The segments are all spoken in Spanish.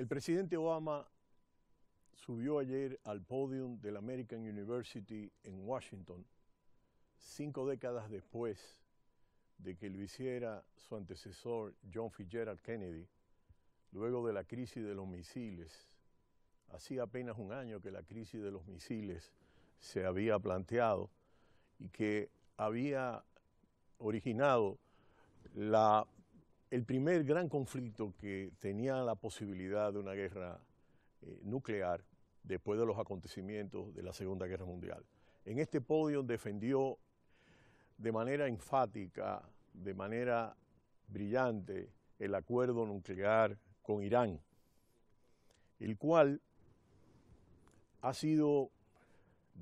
El presidente Obama subió ayer al podio de la American University en Washington, cinco décadas después de que lo hiciera su antecesor John Fitzgerald Kennedy, luego de la crisis de los misiles. Hacía apenas un año que la crisis de los misiles se había planteado y que había originado la el primer gran conflicto que tenía la posibilidad de una guerra eh, nuclear después de los acontecimientos de la Segunda Guerra Mundial. En este podio defendió de manera enfática, de manera brillante, el acuerdo nuclear con Irán, el cual ha sido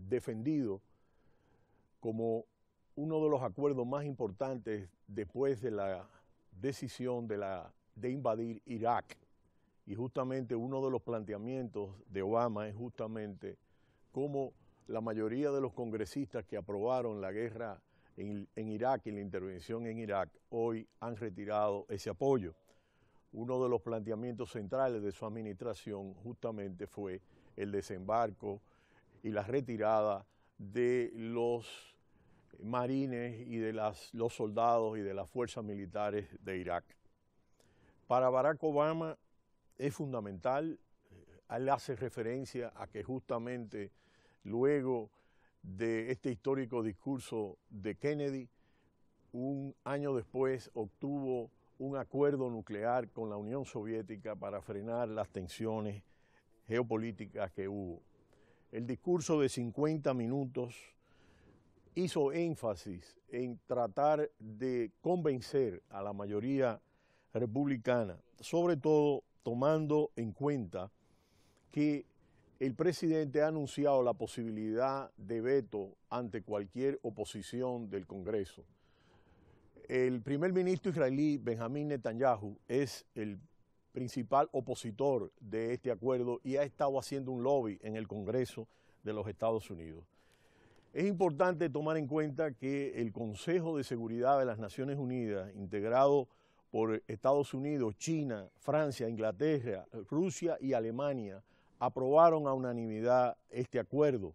defendido como uno de los acuerdos más importantes después de la decisión de, la, de invadir Irak. Y justamente uno de los planteamientos de Obama es justamente cómo la mayoría de los congresistas que aprobaron la guerra en, Irak y la intervención en Irak hoy han retirado ese apoyo. Uno de los planteamientos centrales de su administración justamente fue el desembarco y la retirada de los marines y de los soldados y de las fuerzas militares de Irak. Para Barack Obama es fundamental, eh, él hace referencia a que justamente luego de este histórico discurso de Kennedy, un año después obtuvo un acuerdo nuclear con la Unión Soviética para frenar las tensiones geopolíticas que hubo. El discurso de 50 minutos hizo énfasis en tratar de convencer a la mayoría republicana, sobre todo tomando en cuenta que el presidente ha anunciado la posibilidad de veto ante cualquier oposición del Congreso. El primer ministro israelí, Benjamín Netanyahu, es el principal opositor de este acuerdo y ha estado haciendo un lobby en el Congreso de los Estados Unidos. Es importante tomar en cuenta que el Consejo de Seguridad de las Naciones Unidas, integrado por Estados Unidos, China, Francia, Inglaterra, Rusia y Alemania, aprobaron a unanimidad este acuerdo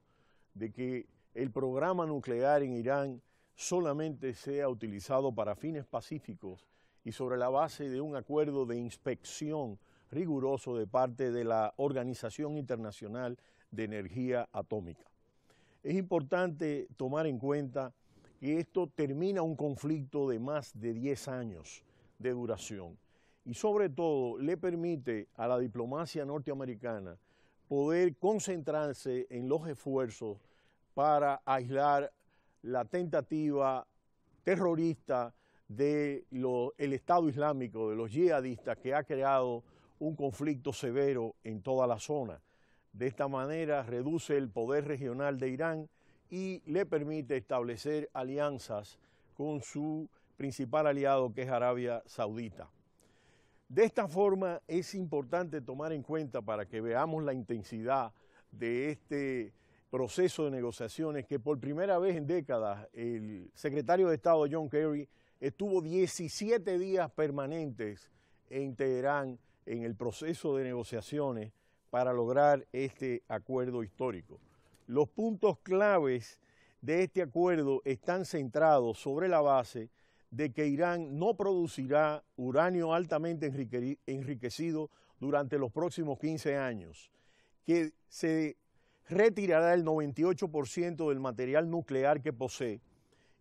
de que el programa nuclear en Irán solamente sea utilizado para fines pacíficos y sobre la base de un acuerdo de inspección riguroso de parte de la Organización Internacional de Energía Atómica. Es importante tomar en cuenta que esto termina un conflicto de más de 10 años de duración y sobre todo le permite a la diplomacia norteamericana poder concentrarse en los esfuerzos para aislar la tentativa terrorista del Estado Islámico, de los yihadistas, que ha creado un conflicto severo en toda la zona. De esta manera reduce el poder regional de Irán y le permite establecer alianzas con su principal aliado que es Arabia Saudita. De esta forma es importante tomar en cuenta para que veamos la intensidad de este proceso de negociaciones que por primera vez en décadas el secretario de Estado John Kerry estuvo 17 días permanentes en Teherán en el proceso de negociaciones para lograr este acuerdo histórico. Los puntos claves de este acuerdo están centrados sobre la base de que Irán no producirá uranio altamente enriquecido durante los próximos 15 años, que se retirará el 98% del material nuclear que posee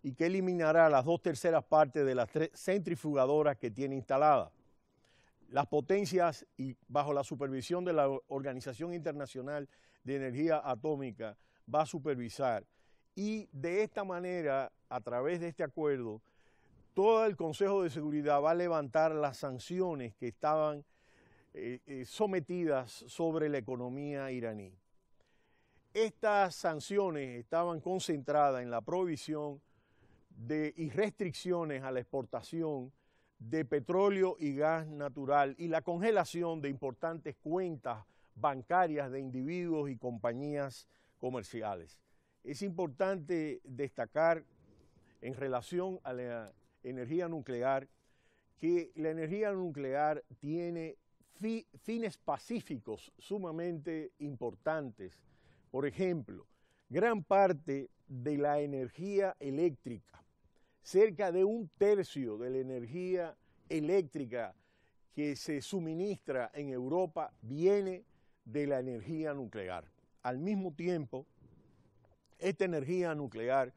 y que eliminará las dos terceras partes de las centrifugadoras que tiene instaladas las potencias y bajo la supervisión de la Organización Internacional de Energía Atómica va a supervisar. Y de esta manera, a través de este acuerdo, todo el Consejo de Seguridad va a levantar las sanciones que estaban eh, eh, sometidas sobre la economía iraní. Estas sanciones estaban concentradas en la prohibición de, y restricciones a la exportación de petróleo y gas natural y la congelación de importantes cuentas bancarias de individuos y compañías comerciales. Es importante destacar en relación a la energía nuclear que la energía nuclear tiene fines pacíficos sumamente importantes. Por ejemplo, gran parte de la energía eléctrica cerca de un tercio de la energía eléctrica que se suministra en Europa viene de la energía nuclear. Al mismo tiempo, esta energía nuclear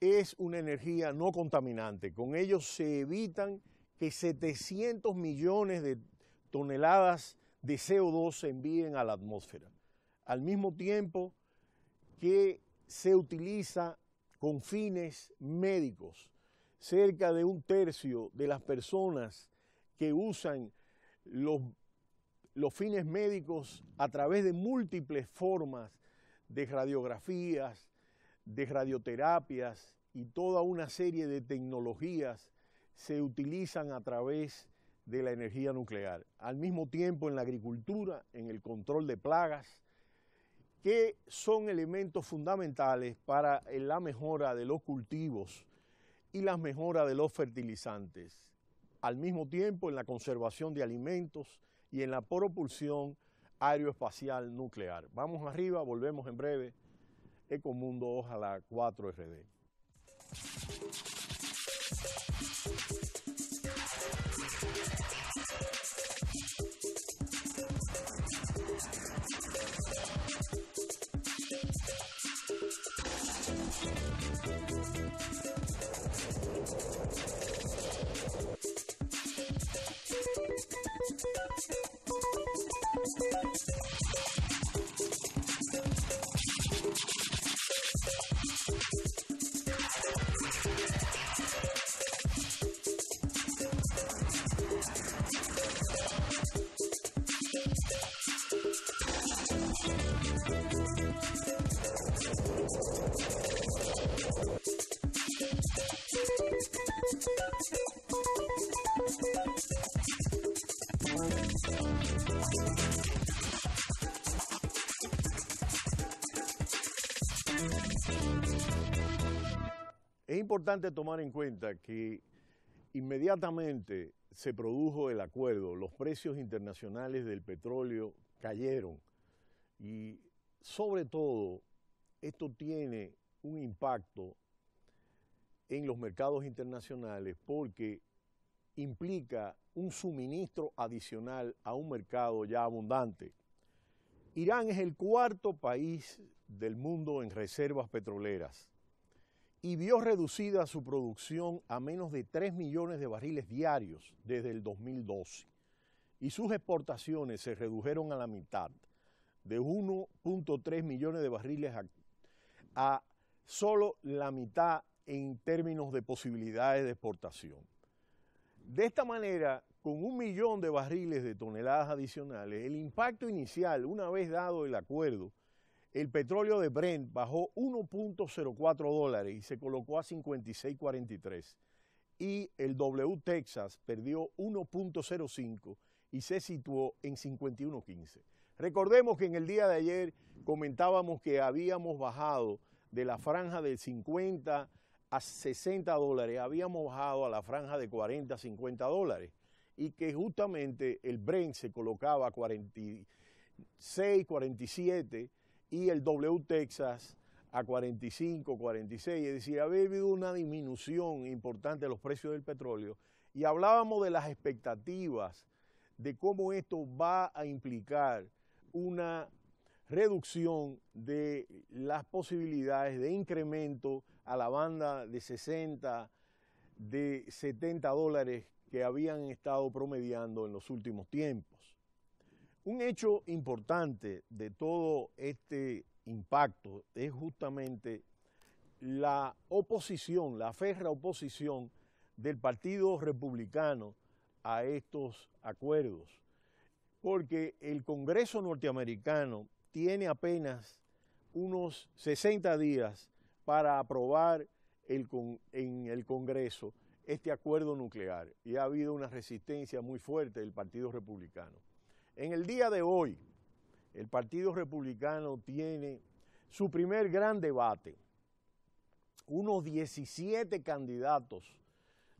es una energía no contaminante. Con ello se evitan que 700 millones de toneladas de CO2 se envíen a la atmósfera. Al mismo tiempo que se utiliza con fines médicos. Cerca de un tercio de las personas que usan los, fines médicos a través de múltiples formas de radiografías, de radioterapias y toda una serie de tecnologías se utilizan a través de la energía nuclear. Al mismo tiempo en la agricultura, en el control de plagas, que son elementos fundamentales para la mejora de los cultivos y la mejora de los fertilizantes, al mismo tiempo en la conservación de alimentos y en la propulsión aeroespacial nuclear. Vamos arriba, volvemos en breve. Ecomundo, ojalá 4RD. Thank you. Es importante tomar en cuenta que inmediatamente se produjo el acuerdo, los precios internacionales del petróleo cayeron y sobre todo esto tiene un impacto en los mercados internacionales porque implica un suministro adicional a un mercado ya abundante. Irán es el cuarto país del mundo en reservas petroleras y vio reducida su producción a menos de 3 millones de barriles diarios desde el 2012 y sus exportaciones se redujeron a la mitad, de 1.3 millones de barriles a, solo la mitad en términos de posibilidades de exportación. De esta manera, con un millón de barriles de toneladas adicionales, el impacto inicial, una vez dado el acuerdo, el petróleo de Brent bajó 1.04 dólares y se colocó a 56.43. Y el W Texas perdió 1.05 y se situó en 51.15. Recordemos que en el día de ayer comentábamos que habíamos bajado de la franja del 50 a 60 dólares, habíamos bajado a la franja de 40, 50 dólares y que justamente el Brent se colocaba a 46, 47 y el W Texas a 45, 46, es decir, había habido una disminución importante de los precios del petróleo y hablábamos de las expectativas de cómo esto va a implicar una reducción de las posibilidades de incremento a la banda de 60, de 70 dólares que habían estado promediando en los últimos tiempos. Un hecho importante de todo este impacto es justamente la oposición, la férrea oposición del Partido Republicano a estos acuerdos, porque el Congreso norteamericano tiene apenas unos 60 días para aprobar en el Congreso este acuerdo nuclear y ha habido una resistencia muy fuerte del Partido Republicano. En el día de hoy, el Partido Republicano tiene su primer gran debate. Unos 17 candidatos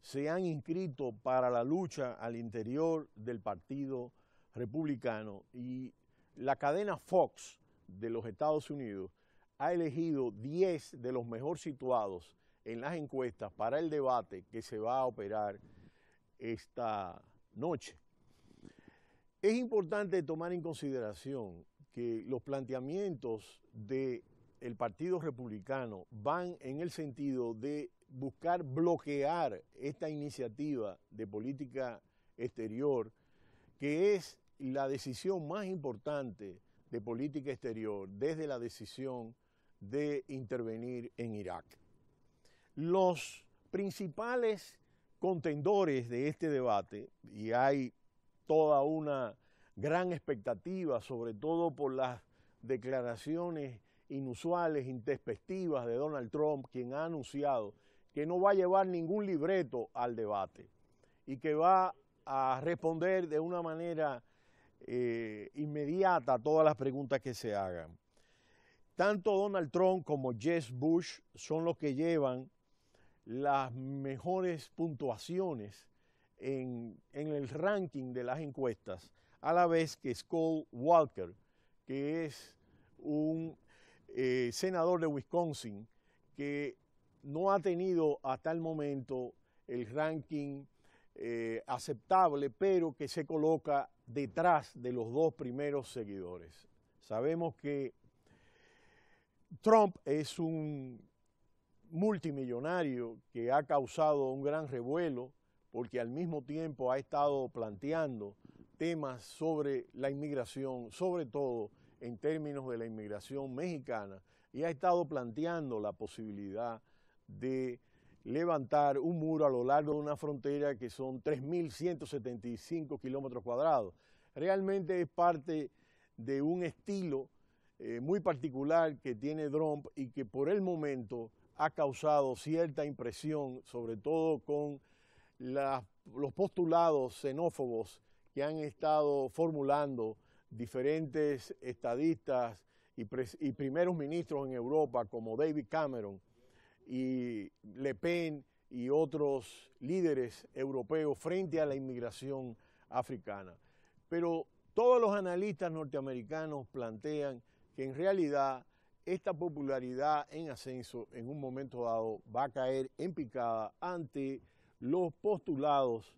se han inscrito para la lucha al interior del Partido Republicano y la cadena Fox de los Estados Unidos ha elegido 10 de los mejor situados en las encuestas para el debate que se va a operar esta noche. Es importante tomar en consideración que los planteamientos del Partido Republicano van en el sentido de buscar bloquear esta iniciativa de política exterior, que es la decisión más importante de política exterior desde la decisión de intervenir en Irak. Los principales contendores de este debate, y hay toda una gran expectativa, sobre todo por las declaraciones inusuales, intespectivas de Donald Trump, quien ha anunciado que no va a llevar ningún libreto al debate y que va a responder de una manera eh, inmediata a todas las preguntas que se hagan tanto Donald Trump como Jess Bush son los que llevan las mejores puntuaciones en, el ranking de las encuestas, a la vez que Scott Walker, que es un eh, senador de Wisconsin, que no ha tenido hasta el momento el ranking eh, aceptable, pero que se coloca detrás de los dos primeros seguidores. Sabemos que Trump es un multimillonario que ha causado un gran revuelo porque al mismo tiempo ha estado planteando temas sobre la inmigración, sobre todo en términos de la inmigración mexicana, y ha estado planteando la posibilidad de levantar un muro a lo largo de una frontera que son 3.175 kilómetros cuadrados. Realmente es parte de un estilo eh, muy particular que tiene Trump y que por el momento ha causado cierta impresión, sobre todo con los postulados xenófobos que han estado formulando diferentes estadistas y primeros ministros en Europa, como David Cameron y Le Pen y otros líderes europeos frente a la inmigración africana. Pero todos los analistas norteamericanos plantean que en realidad esta popularidad en ascenso en un momento dado va a caer en picada ante los postulados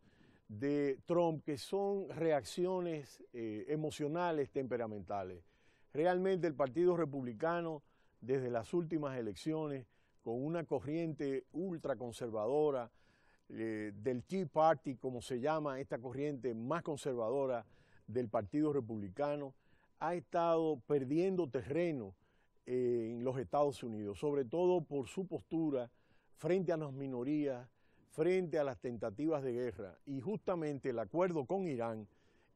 de Trump, que son reacciones eh, emocionales, temperamentales. Realmente el Partido Republicano, desde las últimas elecciones, con una corriente ultraconservadora, eh, del Tea Party, como se llama esta corriente más conservadora del Partido Republicano, ha estado perdiendo terreno eh, en los Estados Unidos, sobre todo por su postura frente a las minorías, frente a las tentativas de guerra. Y justamente el acuerdo con Irán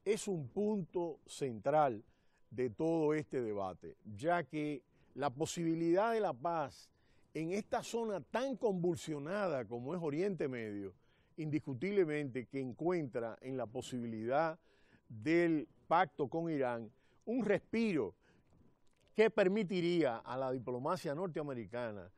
es un punto central de todo este debate, ya que la posibilidad de la paz en esta zona tan convulsionada como es Oriente Medio, indiscutiblemente que encuentra en la posibilidad del pacto con Irán un respiro que permitiría a la diplomacia norteamericana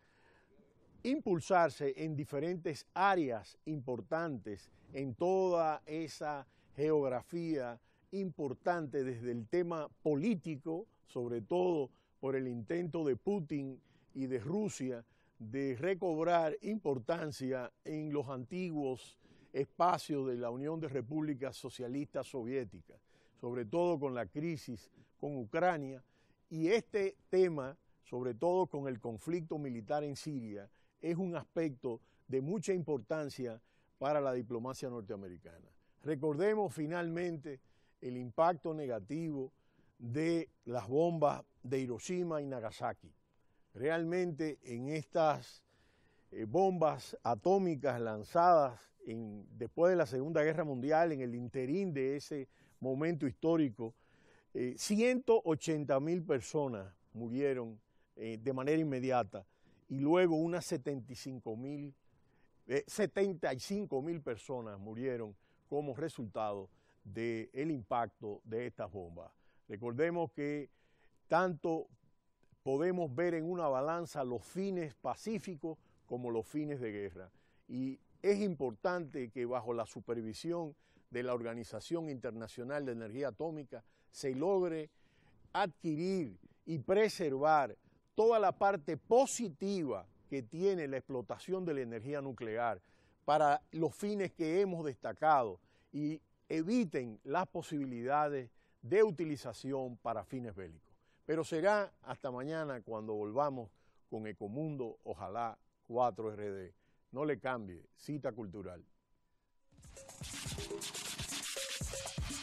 impulsarse en diferentes áreas importantes en toda esa geografía importante desde el tema político, sobre todo por el intento de Putin y de Rusia de recobrar importancia en los antiguos espacios de la Unión de Repúblicas Socialistas Soviéticas sobre todo con la crisis con Ucrania, y este tema, sobre todo con el conflicto militar en Siria, es un aspecto de mucha importancia para la diplomacia norteamericana. Recordemos finalmente el impacto negativo de las bombas de Hiroshima y Nagasaki. Realmente en estas eh, bombas atómicas lanzadas después de la Segunda Guerra Mundial, en el interín de ese momento histórico. 180 eh, mil personas murieron eh, de manera inmediata y luego unas 75 mil, 75 eh, mil personas murieron como resultado del impacto de estas bombas. Recordemos que tanto podemos ver en una balanza los fines pacíficos como los fines de guerra. Y es importante que bajo la supervisión de la Organización Internacional de Energía Atómica se logre adquirir y preservar toda la parte positiva que tiene la explotación de la energía nuclear para los fines que hemos destacado y eviten las posibilidades de utilización para fines bélicos. Pero será hasta mañana cuando volvamos con Ecomundo, ojalá 4RD. No le cambie, cita cultural.